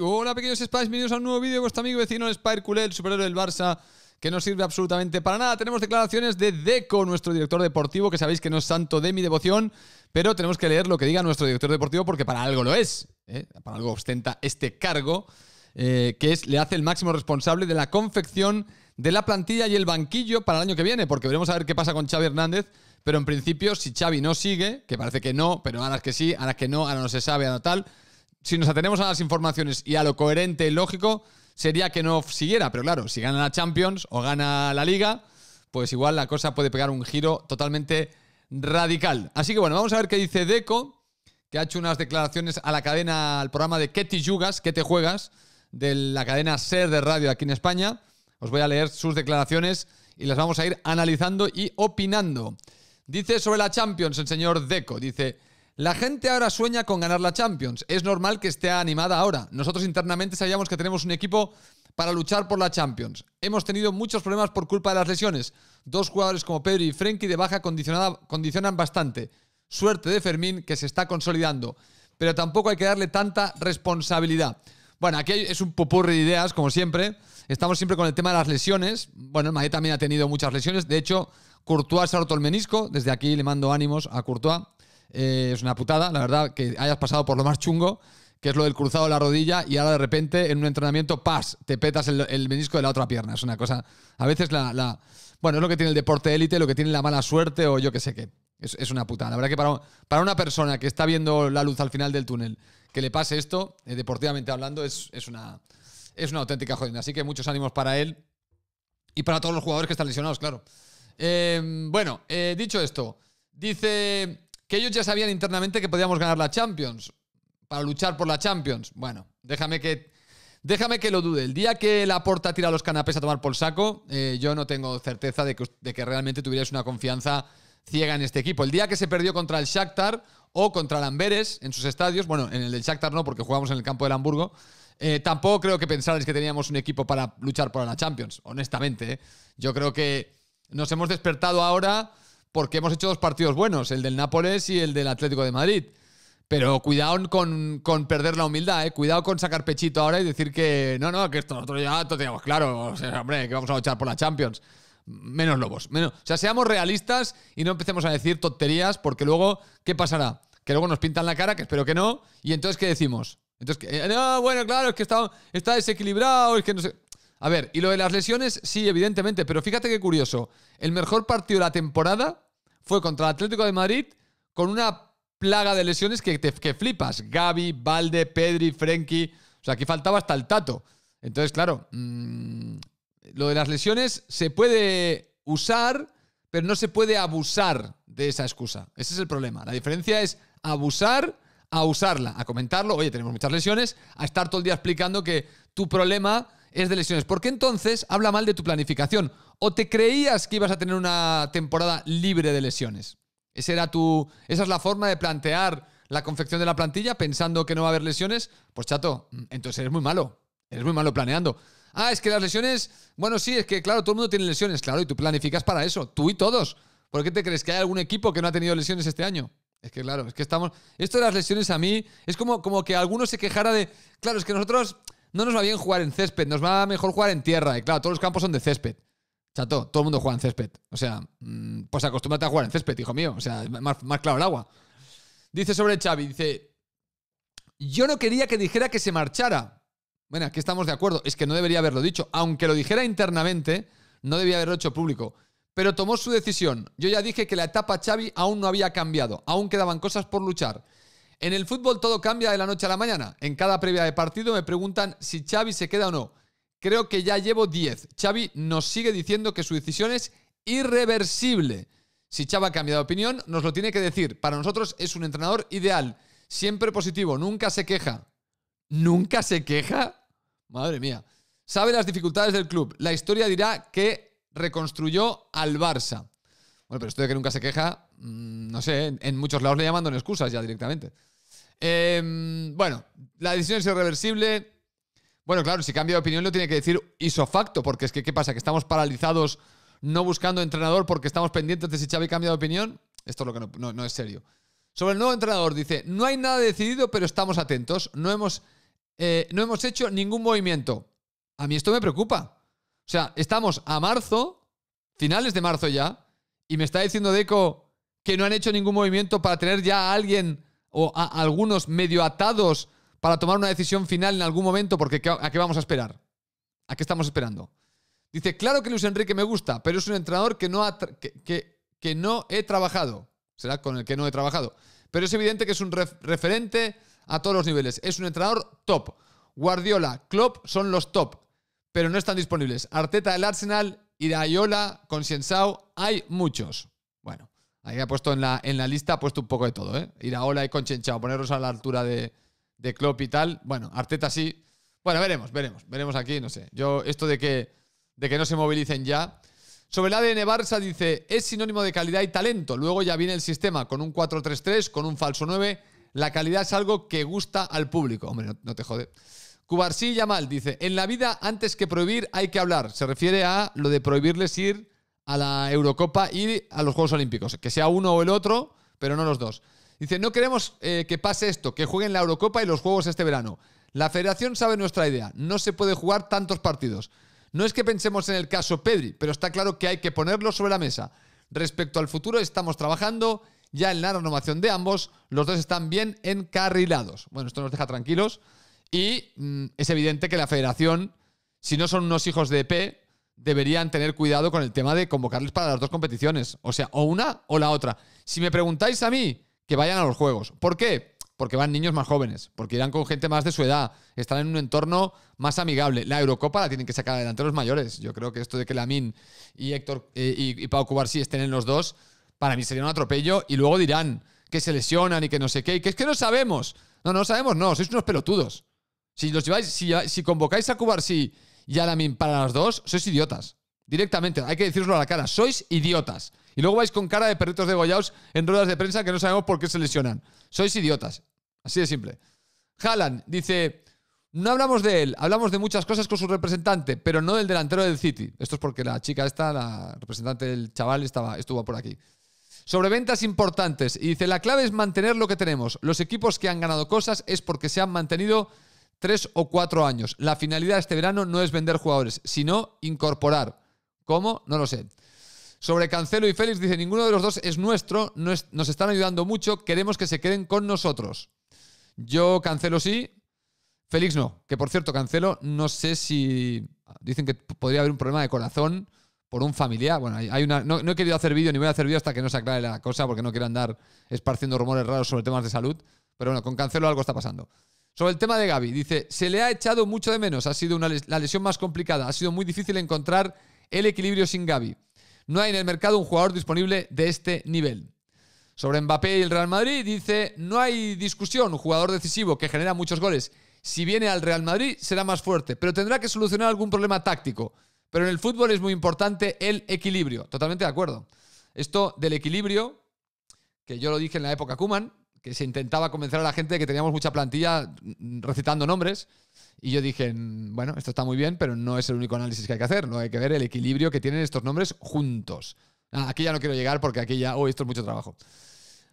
Hola pequeños Spice, bienvenidos a un nuevo vídeo de vuestro amigo vecino Spire Culé, el superhéroe del Barça, que no sirve absolutamente para nada. Tenemos declaraciones de Deco, nuestro director deportivo, que sabéis que no es santo de mi devoción, pero tenemos que leer lo que diga nuestro director deportivo porque para algo lo es, ¿eh? para algo ostenta este cargo, eh, que es, le hace el máximo responsable de la confección de la plantilla y el banquillo para el año que viene, porque veremos a ver qué pasa con Xavi Hernández, pero en principio si Xavi no sigue, que parece que no, pero ahora es que sí, ahora es que no, ahora no se sabe, ahora tal, si nos atenemos a las informaciones y a lo coherente y lógico, sería que no siguiera. Pero claro, si gana la Champions o gana la Liga, pues igual la cosa puede pegar un giro totalmente radical. Así que bueno, vamos a ver qué dice Deco, que ha hecho unas declaraciones a la cadena, al programa de ¿Qué que te juegas, de la cadena Ser de Radio aquí en España. Os voy a leer sus declaraciones y las vamos a ir analizando y opinando. Dice sobre la Champions el señor Deco, dice, la gente ahora sueña con ganar la Champions. Es normal que esté animada ahora. Nosotros internamente sabíamos que tenemos un equipo para luchar por la Champions. Hemos tenido muchos problemas por culpa de las lesiones. Dos jugadores como Pedro y Frenkie de baja condicionada, condicionan bastante. Suerte de Fermín, que se está consolidando. Pero tampoco hay que darle tanta responsabilidad. Bueno, aquí es un popurri de ideas, como siempre. Estamos siempre con el tema de las lesiones. Bueno, el también ha tenido muchas lesiones. De hecho, Courtois se ha roto el menisco. Desde aquí le mando ánimos a Courtois. Eh, es una putada, la verdad, que hayas pasado por lo más chungo, que es lo del cruzado de la rodilla, y ahora de repente en un entrenamiento, ¡pas! Te petas el, menisco de la otra pierna. Es una cosa. A veces la, bueno, es lo que tiene el deporte élite, lo que tiene la mala suerte o yo qué sé qué. Es, una putada. La verdad que para, para, una persona que está viendo la luz al final del túnel, que le pase esto, eh, deportivamente hablando, es, una, es una auténtica jodida. Así que muchos ánimos para él y para todos los jugadores que están lesionados, claro. Eh, bueno, dicho esto, dice que ellos ya sabían internamente que podíamos ganar la Champions, para luchar por la Champions. Bueno, déjame que, déjame que lo dude. El día que la porta tira los canapés a tomar por saco, eh, yo no tengo certeza de que, realmente tuvierais una confianza ciega en este equipo. El día que se perdió contra el Shakhtar o contra el Amberes en sus estadios, bueno, en el del Shakhtar no, porque jugamos en el campo del Hamburgo, eh, tampoco creo que pensarais que teníamos un equipo para luchar por la Champions, honestamente. ¿eh? Yo creo que nos hemos despertado ahora porque hemos hecho dos partidos buenos, el del Nápoles y el del Atlético de Madrid. Pero cuidado con, perder la humildad, ¿eh? cuidado con sacar pechito ahora y decir que no, no, que esto nosotros ya lo claro, hombre, que vamos a luchar por la Champions. Menos lobos, menos. O sea, seamos realistas y no empecemos a decir tonterías porque luego, ¿qué pasará? Que luego nos pintan la cara, que espero que no, y entonces, ¿qué decimos? Entonces, eh, bueno, claro, es que está, está desequilibrado, es que no sé. A ver, y lo de las lesiones, sí, evidentemente, pero fíjate qué curioso. El mejor partido de la temporada fue contra el Atlético de Madrid con una plaga de lesiones que, flipas. Gaby, Valde, Pedri, Frenkie. O sea, aquí faltaba hasta el tato. Entonces, claro, mm, lo de las lesiones se puede usar, pero no se puede abusar de esa excusa. Ese es el problema. La diferencia es abusar a usarla, a comentarlo, oye, tenemos muchas lesiones, a estar todo el día explicando que tu problema es de lesiones, ¿Por qué entonces habla mal de tu planificación. O te creías que ibas a tener una temporada libre de lesiones. era tu, esa es la forma de plantear la confección de la plantilla pensando que no va a haber lesiones. Pues chato, entonces eres muy malo. Eres muy malo planeando. Ah, es que las lesiones. Bueno, sí, es que claro, todo el mundo tiene lesiones, claro, y tú planificas para eso, tú y todos. ¿Por qué te crees que hay algún equipo que no ha tenido lesiones este año? Es que claro, es que estamos. Esto de las lesiones a mí es como, como que alguno se quejara de. Claro, es que nosotros no nos va bien jugar en césped, nos va mejor jugar en tierra. Y claro, todos los campos son de césped. Chato, todo el mundo juega en césped. O sea, mm, pues acostúmbrate a jugar en césped, hijo mío. O sea, más, más claro el agua. Dice sobre Xavi, dice, yo no quería que dijera que se marchara. Bueno, aquí estamos de acuerdo. Es que no debería haberlo dicho. Aunque lo dijera internamente, no debía haberlo hecho público. Pero tomó su decisión. Yo ya dije que la etapa Xavi aún no había cambiado. Aún quedaban cosas por luchar. En el fútbol todo cambia de la noche a la mañana. En cada previa de partido me preguntan si Xavi se queda o no. Creo que ya llevo 10. Xavi nos sigue diciendo que su decisión es irreversible. Si Xavi ha cambiado de opinión, nos lo tiene que decir. Para nosotros es un entrenador ideal, siempre positivo, nunca se queja. ¿Nunca se queja? Madre mía. Sabe las dificultades del club. La historia dirá que reconstruyó al Barça. Bueno, pero esto de que nunca se queja, mm, no sé, en, muchos lados le llaman excusas ya directamente. Em, bueno, la decisión es irreversible. Bueno, claro, si cambia de opinión lo tiene que decir isofacto, porque es que, ¿qué pasa? ¿Que estamos paralizados no buscando entrenador porque estamos pendientes de si Xavi cambia de opinión? Esto es lo que no, es serio. Sobre el nuevo entrenador, dice, no hay nada decidido, pero estamos atentos. No hemos, eh, no hemos hecho ningún movimiento. A mí esto me preocupa. O sea, estamos a marzo, finales de marzo ya, y me está diciendo Deco que no han hecho ningún movimiento para tener ya a alguien o a algunos medio atados para tomar una decisión final en algún momento, porque ¿a qué vamos a esperar? ¿A qué estamos esperando? Dice, claro que Luis Enrique me gusta, pero es un entrenador que no, que, que, no he trabajado. Será con el que no he trabajado. Pero es evidente que es un referente a todos los niveles. Es un entrenador top. Guardiola, Klopp son los top, pero no están disponibles. Arteta del Arsenal y de hay muchos. Bueno, ahí ha puesto en la, en la lista, ha puesto un poco de todo, ¿eh? Iraola y Conchenchao, poneros a la altura de, de Klopp y tal. Bueno, Arteta sí. Bueno, veremos, veremos, veremos aquí, no sé. Yo, esto de que, de que no se movilicen ya. Sobre el ADN Barça dice, es sinónimo de calidad y talento. Luego ya viene el sistema con un 4-3-3, con un falso 9. La calidad es algo que gusta al público. Hombre, no, no te jode. Cubarsí Yamal dice, en la vida antes que prohibir hay que hablar. Se refiere a lo de prohibirles ir a la Eurocopa y a los Juegos Olímpicos. Que sea uno o el otro, pero no los dos. Dice, no queremos eh, que pase esto, que jueguen la Eurocopa y los Juegos este verano. La federación sabe nuestra idea, no se puede jugar tantos partidos. No es que pensemos en el caso Pedri, pero está claro que hay que ponerlo sobre la mesa. Respecto al futuro, estamos trabajando ya en la renovación de ambos, los dos están bien encarrilados. Bueno, esto nos deja tranquilos. Y mm, es evidente que la federación, si no son unos hijos de e P, deberían tener cuidado con el tema de convocarles para las dos competiciones. O sea, o una o la otra. Si me preguntáis a mí, que vayan a los juegos. ¿Por qué? Porque van niños más jóvenes, porque irán con gente más de su edad, Están en un entorno más amigable. La Eurocopa la tienen que sacar adelante los mayores. Yo creo que esto de que Lamín y Héctor eh, y, y, Pau Cubarsí estén en los dos, para mí sería un atropello. Y luego dirán que se lesionan y que no sé qué, y que es que no sabemos. No, no sabemos, no, sois unos pelotudos. Si los lleváis, si, convocáis a Cubarsí y a Lamin para las dos, sois idiotas. Directamente, hay que deciroslo a la cara, sois idiotas. Y luego vais con cara de perritos degollados en ruedas de prensa que no sabemos por qué se lesionan. Sois idiotas. Así de simple. Haaland dice, no hablamos de él, hablamos de muchas cosas con su representante, pero no del delantero del City. Esto es porque la chica esta, la representante del chaval, estaba, estuvo por aquí. Sobre ventas importantes. Y dice, la clave es mantener lo que tenemos. Los equipos que han ganado cosas es porque se han mantenido tres o cuatro años. La finalidad de este verano no es vender jugadores, sino incorporar. ¿Cómo? No lo sé. Sobre Cancelo y Félix dice, ninguno de los dos es nuestro, nos están ayudando mucho, queremos que se queden con nosotros. Yo Cancelo sí, Félix no. Que por cierto, Cancelo, no sé si... Dicen que podría haber un problema de corazón por un familiar. Bueno, hay una, no, no he querido hacer vídeo ni voy a hacer vídeo hasta que no se aclare la cosa porque no quiero andar esparciendo rumores raros sobre temas de salud. Pero bueno, con Cancelo algo está pasando. Sobre el tema de Gaby, dice, se le ha echado mucho de menos, ha sido la lesión más complicada, ha sido muy difícil encontrar el equilibrio sin Gaby. No hay en el mercado un jugador disponible de este nivel. Sobre Mbappé y el Real Madrid, dice, no hay discusión, un jugador decisivo que genera muchos goles. Si viene al Real Madrid será más fuerte, pero tendrá que solucionar algún problema táctico. Pero en el fútbol es muy importante el equilibrio. Totalmente de acuerdo. Esto del equilibrio, que yo lo dije en la época Kuman, que se intentaba convencer a la gente de que teníamos mucha plantilla mm, recitando nombres. Y yo dije, mm, bueno, esto está muy bien, pero no es el único análisis que hay que hacer. No hay que ver el equilibrio que tienen estos nombres juntos. Ah, aquí ya no quiero llegar porque aquí ya, hoy esto es mucho trabajo.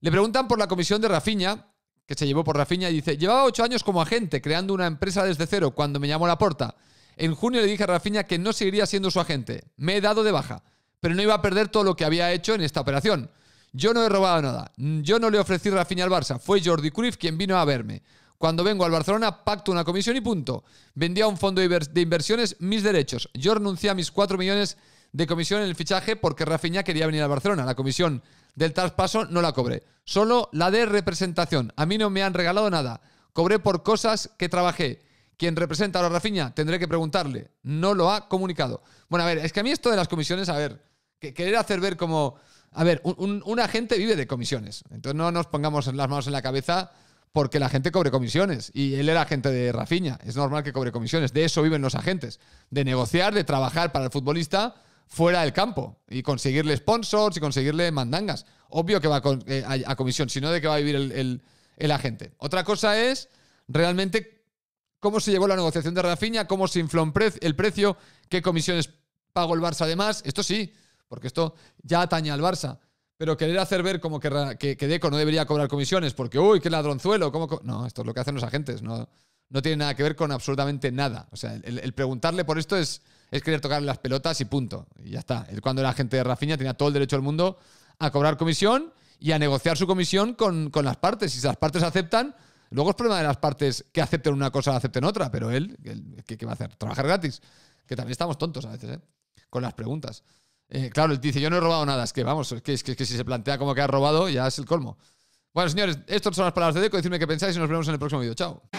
Le preguntan por la comisión de Rafiña, que se llevó por Rafiña, y dice, llevaba ocho años como agente, creando una empresa desde cero cuando me llamó la puerta En junio le dije a Rafiña que no seguiría siendo su agente. Me he dado de baja, pero no iba a perder todo lo que había hecho en esta operación. Yo no he robado nada. Mm, yo no le ofrecí Rafiña al Barça. Fue Jordi Cruyff quien vino a verme. Cuando vengo al Barcelona, pacto una comisión y punto. Vendí a un fondo de inversiones mis derechos. Yo renuncié a mis 4 millones de comisión en el fichaje porque Rafinha quería venir al Barcelona. La comisión del traspaso no la cobré. Solo la de representación. A mí no me han regalado nada. Cobré por cosas que trabajé. Quien representa a Rafinha, tendré que preguntarle. No lo ha comunicado. Bueno, a ver, es que a mí esto de las comisiones, a ver, querer hacer ver como a ver, un, agente vive de comisiones. Entonces no nos pongamos las manos en la cabeza porque la gente cobre comisiones. Y él era agente de Rafiña. Es normal que cobre comisiones. De eso viven los agentes. De negociar, de trabajar para el futbolista fuera del campo. Y conseguirle sponsors y conseguirle mandangas. Obvio que va eh, a, comisión, sino de que va a vivir el, agente. Otra cosa es realmente cómo se llevó la negociación de Rafiña, cómo se infló el precio, qué comisiones pagó el Barça además. Esto sí porque esto ya ataña al Barça. Pero querer hacer ver como que, que, Deco no debería cobrar comisiones, porque, uy, qué ladronzuelo, ¿cómo No, esto es lo que hacen los agentes, no, tiene nada que ver con absolutamente nada. O sea, el, preguntarle por esto es, querer tocarle las pelotas y punto. Y ya está. Cuando era agente de Rafinha tenía todo el derecho del mundo a cobrar comisión y a negociar su comisión con, las partes. y Si las partes aceptan, luego es problema de las partes que acepten una cosa o acepten otra, pero él, ¿qué, va a hacer? Trabajar gratis. Que también estamos tontos a veces, ¿eh? Con las preguntas. Eh, claro, claro, dice, yo no he robado nada. Es que vamos, es que, si se plantea como que ha robado, ya es el colmo. Bueno, señores, estas son las palabras de Deco. Decidme qué pensáis y nos vemos en el próximo vídeo. Chao.